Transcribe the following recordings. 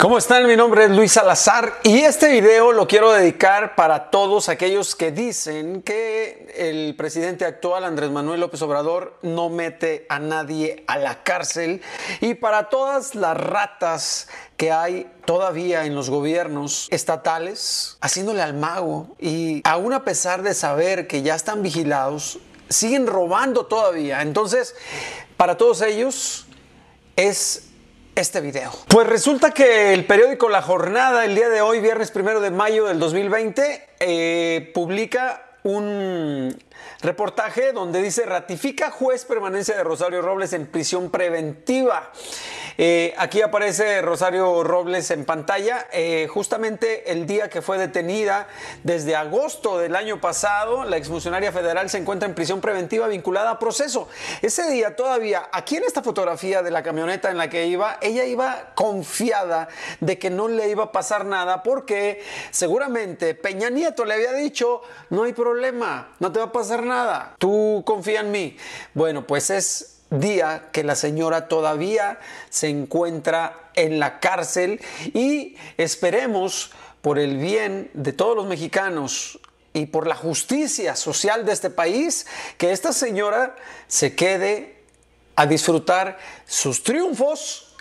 ¿Cómo están? Mi nombre es Luis Salazar y este video lo quiero dedicar para todos aquellos que dicen que el presidente actual Andrés Manuel López Obrador no mete a nadie a la cárcel y para todas las ratas que hay todavía en los gobiernos estatales haciéndole al mago y aún a pesar de saber que ya están vigilados, siguen robando todavía. Entonces, para todos ellos es este video. Pues resulta que el periódico La Jornada, el día de hoy, viernes primero de mayo del 2020, eh, publica un reportaje donde dice ratifica juez permanencia de Rosario Robles en prisión preventiva. Eh, aquí aparece Rosario Robles en pantalla, eh, justamente el día que fue detenida desde agosto del año pasado, la exfuncionaria federal se encuentra en prisión preventiva vinculada a proceso. Ese día todavía, aquí en esta fotografía de la camioneta en la que iba, ella iba confiada de que no le iba a pasar nada porque seguramente Peña Nieto le había dicho, no hay problema no te va a pasar nada, tú confía en mí. Bueno, pues es día que la señora todavía se encuentra en la cárcel y esperemos por el bien de todos los mexicanos y por la justicia social de este país que esta señora se quede a disfrutar sus triunfos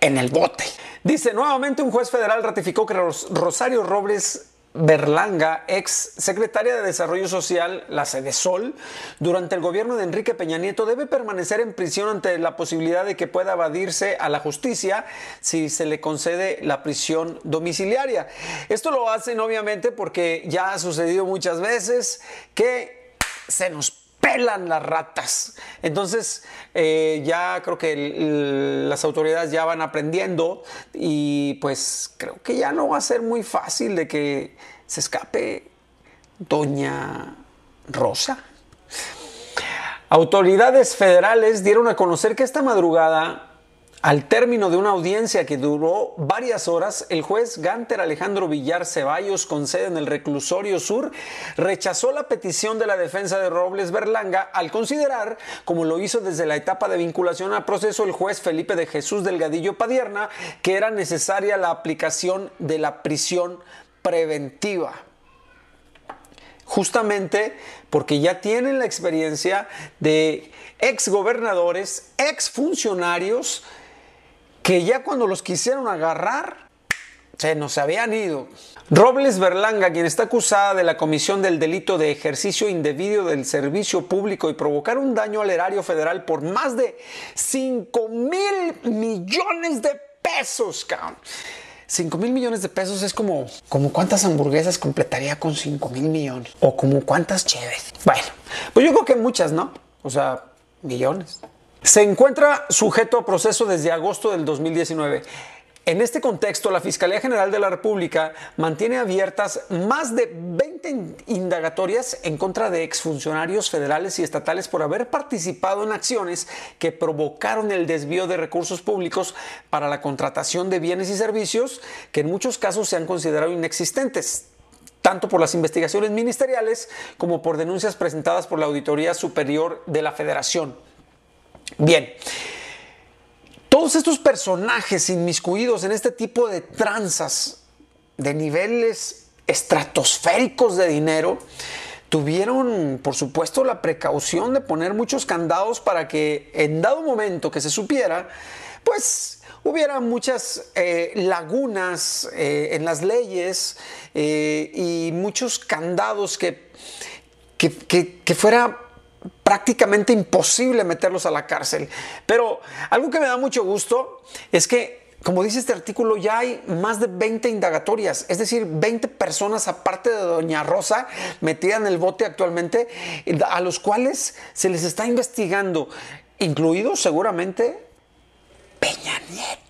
en el bote. Dice, nuevamente un juez federal ratificó que Rosario Robles Berlanga, ex secretaria de Desarrollo Social, la sede Sol, durante el gobierno de Enrique Peña Nieto debe permanecer en prisión ante la posibilidad de que pueda evadirse a la justicia si se le concede la prisión domiciliaria. Esto lo hacen obviamente porque ya ha sucedido muchas veces que se nos las ratas. Entonces, eh, ya creo que las autoridades ya van aprendiendo y pues creo que ya no va a ser muy fácil de que se escape Doña Rosa. Autoridades federales dieron a conocer que esta madrugada al término de una audiencia que duró varias horas, el juez Gánter Alejandro Villar Ceballos, con sede en el reclusorio sur, rechazó la petición de la defensa de Robles Berlanga al considerar, como lo hizo desde la etapa de vinculación al proceso el juez Felipe de Jesús Delgadillo Padierna, que era necesaria la aplicación de la prisión preventiva justamente porque ya tienen la experiencia de ex gobernadores, ex funcionarios que ya cuando los quisieron agarrar, se nos habían ido. Robles Berlanga, quien está acusada de la comisión del delito de ejercicio indebido del servicio público y provocar un daño al erario federal por más de 5 mil millones de pesos, 5 mil millones de pesos es como, como cuántas hamburguesas completaría con 5 mil millones. O como cuántas chéves. Bueno, pues yo creo que muchas, ¿no? O sea, millones. Se encuentra sujeto a proceso desde agosto del 2019. En este contexto, la Fiscalía General de la República mantiene abiertas más de 20 indagatorias en contra de exfuncionarios federales y estatales por haber participado en acciones que provocaron el desvío de recursos públicos para la contratación de bienes y servicios que en muchos casos se han considerado inexistentes tanto por las investigaciones ministeriales como por denuncias presentadas por la Auditoría Superior de la Federación. Bien. Todos estos personajes inmiscuidos en este tipo de tranzas de niveles estratosféricos de dinero tuvieron, por supuesto, la precaución de poner muchos candados para que en dado momento que se supiera, pues hubiera muchas eh, lagunas eh, en las leyes eh, y muchos candados que, que, que, que fuera prácticamente imposible meterlos a la cárcel. Pero algo que me da mucho gusto es que, como dice este artículo, ya hay más de 20 indagatorias, es decir, 20 personas aparte de Doña Rosa metida en el bote actualmente, a los cuales se les está investigando, incluido seguramente Peña Nieto.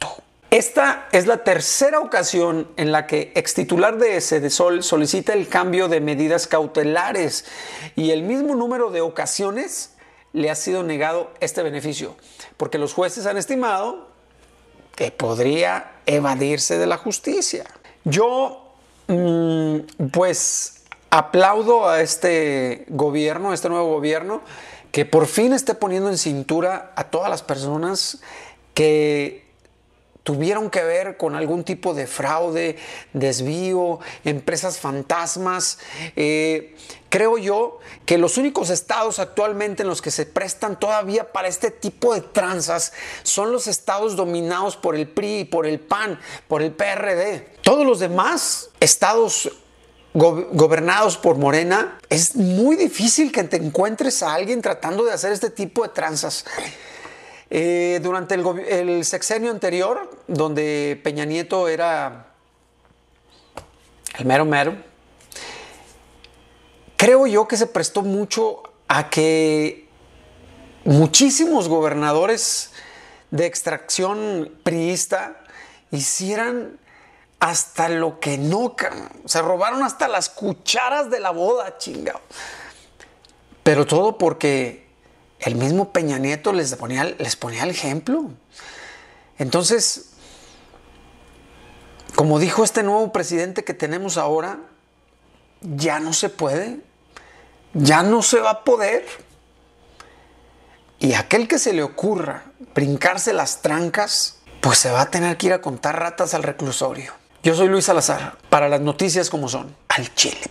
Esta es la tercera ocasión en la que ex titular de Sol solicita el cambio de medidas cautelares y el mismo número de ocasiones le ha sido negado este beneficio, porque los jueces han estimado que podría evadirse de la justicia. Yo, mm, pues, aplaudo a este gobierno, a este nuevo gobierno, que por fin esté poniendo en cintura a todas las personas que tuvieron que ver con algún tipo de fraude, desvío, empresas fantasmas. Eh, creo yo que los únicos estados actualmente en los que se prestan todavía para este tipo de tranzas son los estados dominados por el PRI, por el PAN, por el PRD. Todos los demás estados gobernados por Morena, es muy difícil que te encuentres a alguien tratando de hacer este tipo de tranzas. Eh, durante el, el, sexenio anterior, donde Peña Nieto era el mero mero, creo yo que se prestó mucho a que muchísimos gobernadores de extracción priista hicieran hasta lo que no, se robaron hasta las cucharas de la boda, chingado. Pero todo porque el mismo Peña Nieto les ponía, les ponía el ejemplo. Entonces, como dijo este nuevo presidente que tenemos ahora, ya no se puede, ya no se va a poder. Y aquel que se le ocurra brincarse las trancas, pues se va a tener que ir a contar ratas al reclusorio. Yo soy Luis Salazar, para las noticias como son, al Chile.